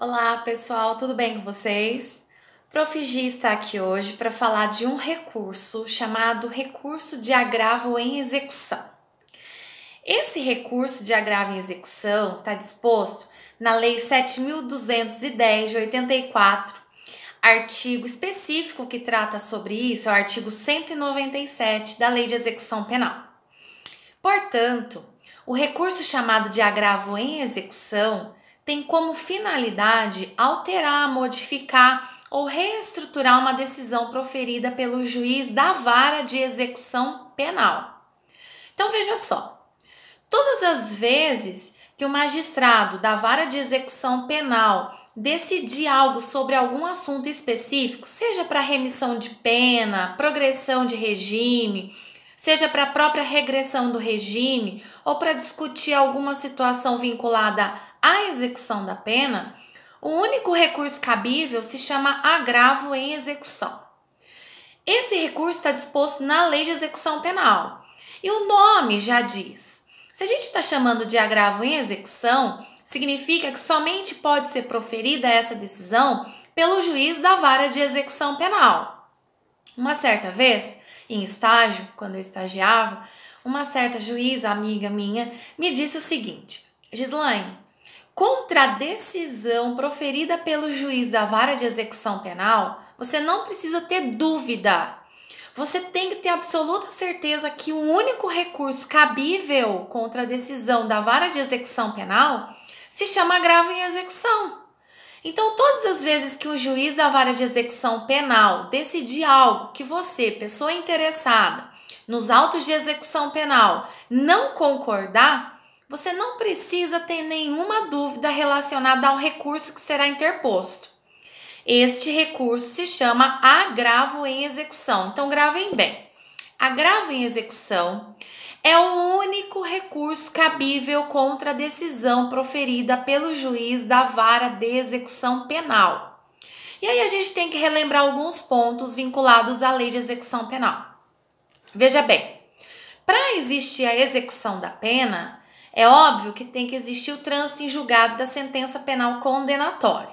Olá, pessoal, tudo bem com vocês? Profigi está aqui hoje para falar de um recurso chamado recurso de agravo em execução. Esse recurso de agravo em execução está disposto na Lei 7.210 de 84, artigo específico que trata sobre isso é o artigo 197 da Lei de Execução Penal. Portanto, o recurso chamado de agravo em execução tem como finalidade alterar, modificar ou reestruturar uma decisão proferida pelo juiz da vara de execução penal. Então veja só: todas as vezes que o magistrado da vara de execução penal decidir algo sobre algum assunto específico, seja para remissão de pena, progressão de regime, seja para a própria regressão do regime ou para discutir alguma situação vinculada à execução da pena, o único recurso cabível se chama agravo em execução. Esse recurso está disposto na Lei de Execução Penal e o nome já diz. Se a gente está chamando de agravo em execução, significa que somente pode ser proferida essa decisão pelo juiz da vara de execução penal. Uma certa vez, em estágio, quando eu estagiava, uma certa juíza amiga minha me disse o seguinte: Gislaine, Contra a decisão proferida pelo juiz da vara de execução penal, você não precisa ter dúvida. Você tem que ter absoluta certeza que o único recurso cabível contra a decisão da vara de execução penal se chama agravo em execução. Então, todas as vezes que o juiz da vara de execução penal decidir algo que você, pessoa interessada, nos autos de execução penal, não concordar, você não precisa ter nenhuma dúvida relacionada ao recurso que será interposto. Este recurso se chama agravo em execução. Então, gravem bem. Agravo em execução é o único recurso cabível contra a decisão proferida pelo juiz da vara de execução penal. E aí a gente tem que relembrar alguns pontos vinculados à lei de execução penal. Veja bem, para existir a execução da pena, é óbvio que tem que existir o trânsito em julgado da sentença penal condenatória.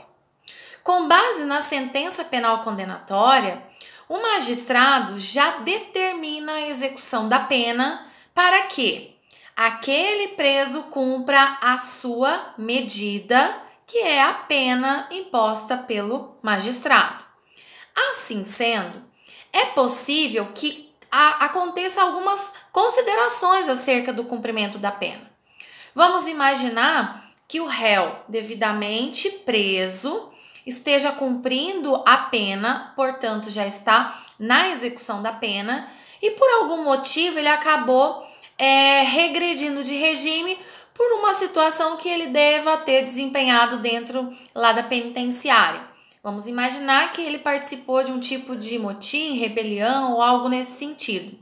Com base na sentença penal condenatória, o magistrado já determina a execução da pena para que aquele preso cumpra a sua medida, que é a pena imposta pelo magistrado. Assim sendo, é possível que aconteça algumas considerações acerca do cumprimento da pena. Vamos imaginar que o réu, devidamente preso, esteja cumprindo a pena, portanto, já está na execução da pena, e por algum motivo ele acabou é, regredindo de regime por uma situação que ele deva ter desempenhado dentro lá da penitenciária. Vamos imaginar que ele participou de um tipo de motim, rebelião ou algo nesse sentido.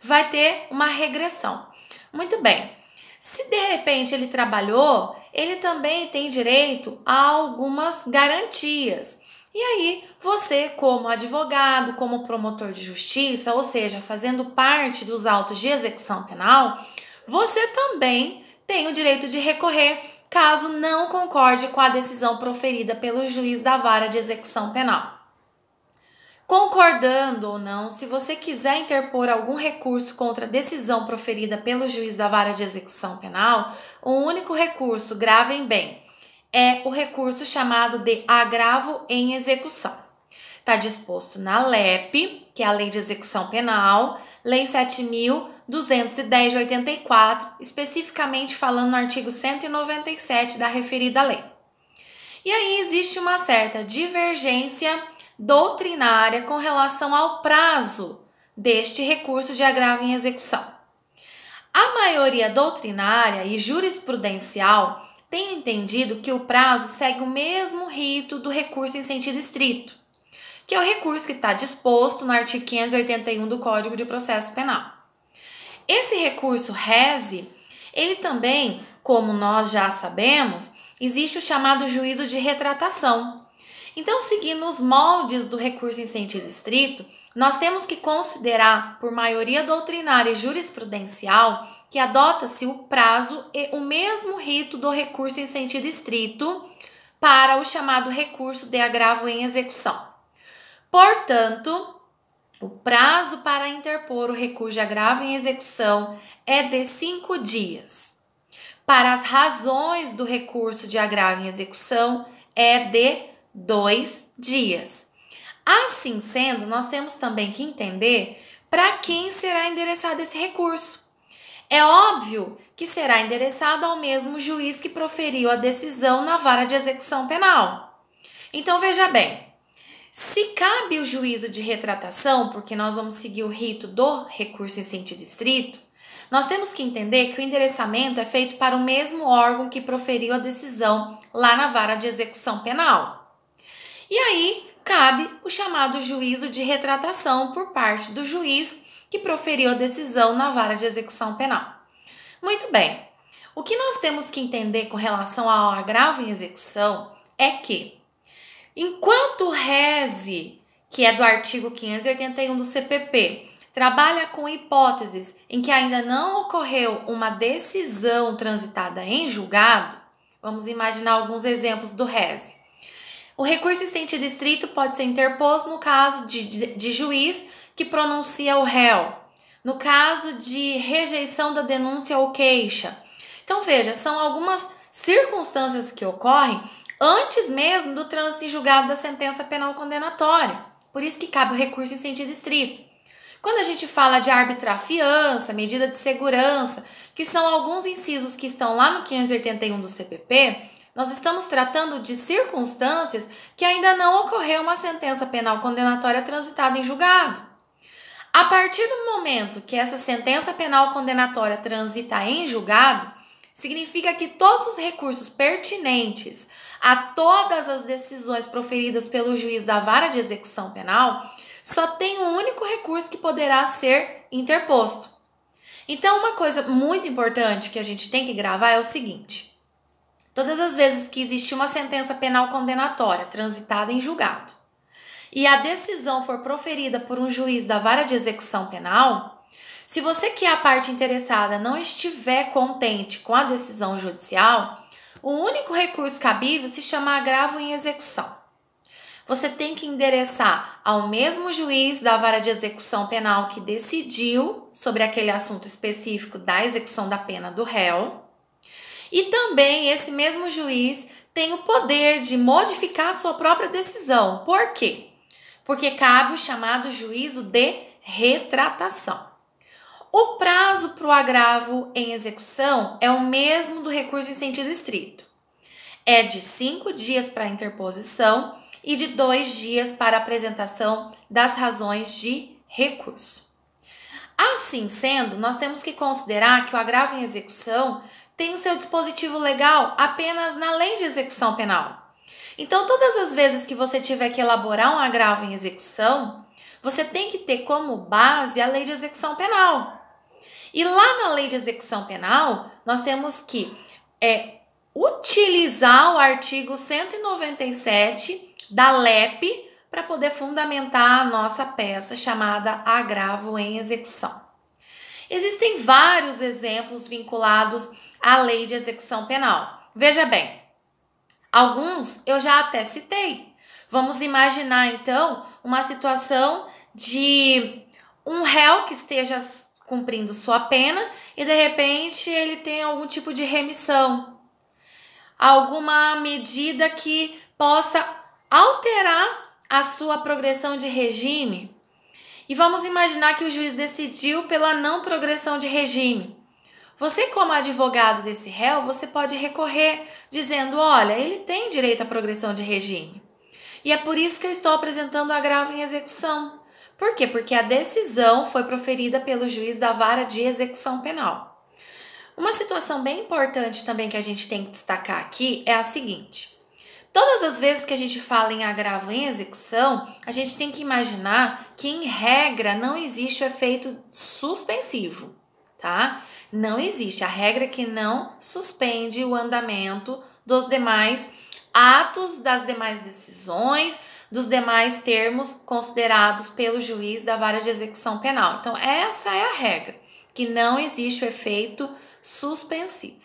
Vai ter uma regressão. Muito bem. Se de repente ele trabalhou, ele também tem direito a algumas garantias. E aí, você, como advogado, como promotor de justiça, ou seja, fazendo parte dos autos de execução penal, você também tem o direito de recorrer caso não concorde com a decisão proferida pelo juiz da vara de execução penal. Concordando ou não, se você quiser interpor algum recurso contra a decisão proferida pelo juiz da vara de execução penal, o um único recurso, gravem bem, é o recurso chamado de agravo em execução. Está disposto na LEP, que é a Lei de Execução Penal, Lei 7.210 de 84, especificamente falando no artigo 197 da referida lei. E aí existe uma certa divergência doutrinária com relação ao prazo deste recurso de agravo em execução. A maioria doutrinária e jurisprudencial tem entendido que o prazo segue o mesmo rito do recurso em sentido estrito, que é o recurso que está disposto no artigo 581 do Código de Processo Penal. Esse recurso reze, ele também, como nós já sabemos, existe o chamado juízo de retratação, então, seguindo os moldes do recurso em sentido estrito, nós temos que considerar, por maioria doutrinária e jurisprudencial, que adota-se o prazo e o mesmo rito do recurso em sentido estrito para o chamado recurso de agravo em execução. Portanto, o prazo para interpor o recurso de agravo em execução é de cinco dias. Para as razões do recurso de agravo em execução, é de dois dias. Assim sendo, nós temos também que entender para quem será endereçado esse recurso. É óbvio que será endereçado ao mesmo juiz que proferiu a decisão na vara de execução penal. Então veja bem, se cabe o juízo de retratação, porque nós vamos seguir o rito do recurso em sentido estrito, nós temos que entender que o endereçamento é feito para o mesmo órgão que proferiu a decisão lá na vara de execução penal. E aí cabe o chamado juízo de retratação por parte do juiz que proferiu a decisão na vara de execução penal. Muito bem, o que nós temos que entender com relação ao agravo em execução é que, enquanto o reze, que é do artigo 581 do CPP, trabalha com hipóteses em que ainda não ocorreu uma decisão transitada em julgado, vamos imaginar alguns exemplos do reze. O recurso em sentido estrito pode ser interposto no caso de, de, de juiz que pronuncia o réu, no caso de rejeição da denúncia ou queixa. Então, veja, são algumas circunstâncias que ocorrem antes mesmo do trânsito em julgado da sentença penal condenatória. Por isso que cabe o recurso em sentido estrito. Quando a gente fala de arbitrar fiança, medida de segurança, que são alguns incisos que estão lá no 581 do CPP, nós estamos tratando de circunstâncias que ainda não ocorreu uma sentença penal condenatória transitada em julgado. A partir do momento que essa sentença penal condenatória transita em julgado, significa que todos os recursos pertinentes a todas as decisões proferidas pelo juiz da vara de execução penal só tem um único recurso que poderá ser interposto. Então, uma coisa muito importante que a gente tem que gravar é o seguinte: todas as vezes que existe uma sentença penal condenatória transitada em julgado e a decisão for proferida por um juiz da vara de execução penal, se você que é a parte interessada não estiver contente com a decisão judicial, o único recurso cabível se chama agravo em execução. Você tem que endereçar ao mesmo juiz da vara de execução penal que decidiu sobre aquele assunto específico da execução da pena do réu e também esse mesmo juiz tem o poder de modificar sua própria decisão. Por quê? Porque cabe o chamado juízo de retratação. O prazo para o agravo em execução é o mesmo do recurso em sentido estrito. É de cinco dias para interposição e de dois dias para apresentação das razões de recurso. Assim sendo, nós temos que considerar que o agravo em execução tem seu dispositivo legal apenas na lei de execução penal. Então, todas as vezes que você tiver que elaborar um agravo em execução, você tem que ter como base a lei de execução penal. E lá na lei de execução penal, nós temos que é, utilizar o artigo 197 da LEP para poder fundamentar a nossa peça chamada agravo em execução. Existem vários exemplos vinculados a lei de execução penal. Veja bem, alguns eu já até citei. Vamos imaginar então uma situação de um réu que esteja cumprindo sua pena e de repente ele tem algum tipo de remissão, alguma medida que possa alterar a sua progressão de regime. E vamos imaginar que o juiz decidiu pela não progressão de regime. Você, como advogado desse réu, você pode recorrer dizendo: olha, ele tem direito à progressão de regime. E é por isso que eu estou apresentando agravo em execução. Por quê? Porque a decisão foi proferida pelo juiz da vara de execução penal. Uma situação bem importante também que a gente tem que destacar aqui é a seguinte: todas as vezes que a gente fala em agravo em execução, a gente tem que imaginar que, em regra, não existe o efeito suspensivo tá? Não existe a regra é que não suspende o andamento dos demais atos, das demais decisões, dos demais termos considerados pelo juiz da vara de execução penal. Então, essa é a regra, que não existe o efeito suspensivo,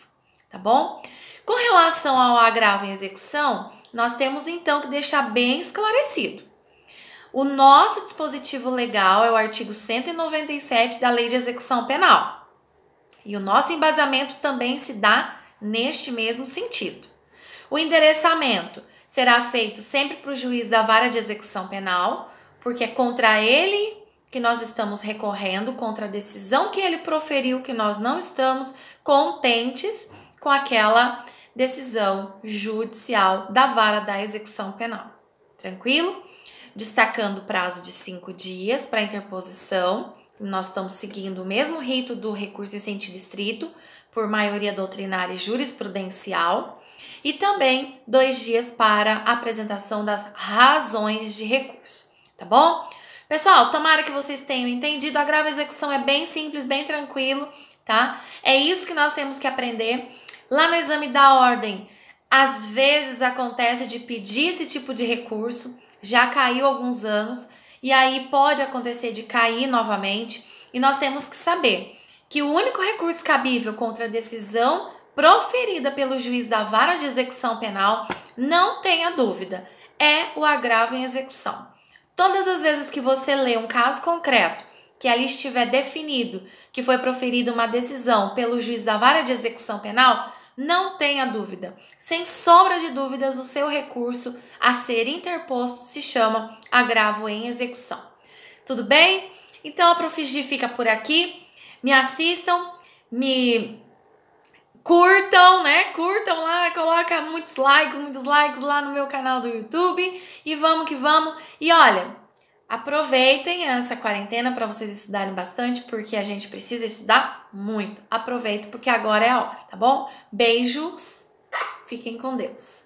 tá bom? Com relação ao agravo em execução, nós temos então que deixar bem esclarecido. O nosso dispositivo legal é o artigo 197 da Lei de Execução Penal. E o nosso embasamento também se dá neste mesmo sentido. O endereçamento será feito sempre para o juiz da vara de execução penal, porque é contra ele que nós estamos recorrendo, contra a decisão que ele proferiu, que nós não estamos contentes com aquela decisão judicial da vara da execução penal. Tranquilo? Destacando o prazo de cinco dias para interposição nós estamos seguindo o mesmo rito do recurso em sentido estrito, por maioria doutrinária e jurisprudencial, e também dois dias para apresentação das razões de recurso, tá bom? Pessoal, tomara que vocês tenham entendido. A grave execução é bem simples, bem tranquilo, tá? É isso que nós temos que aprender. Lá no exame da ordem, às vezes acontece de pedir esse tipo de recurso, já caiu alguns anos, e aí pode acontecer de cair novamente, e nós temos que saber que o único recurso cabível contra a decisão proferida pelo juiz da vara de execução penal, não tenha dúvida, é o agravo em execução. Todas as vezes que você lê um caso concreto que ali estiver definido que foi proferida uma decisão pelo juiz da vara de execução penal, não tenha dúvida. Sem sombra de dúvidas, o seu recurso a ser interposto se chama agravo em execução. Tudo bem? Então a Profigi fica por aqui. Me assistam, me curtam, né? Curtam lá, coloca muitos likes, muitos likes lá no meu canal do YouTube e vamos que vamos. E olha, aproveitem essa quarentena para vocês estudarem bastante, porque a gente precisa estudar muito. Aproveito porque agora é a hora, tá bom? Beijos, fiquem com Deus.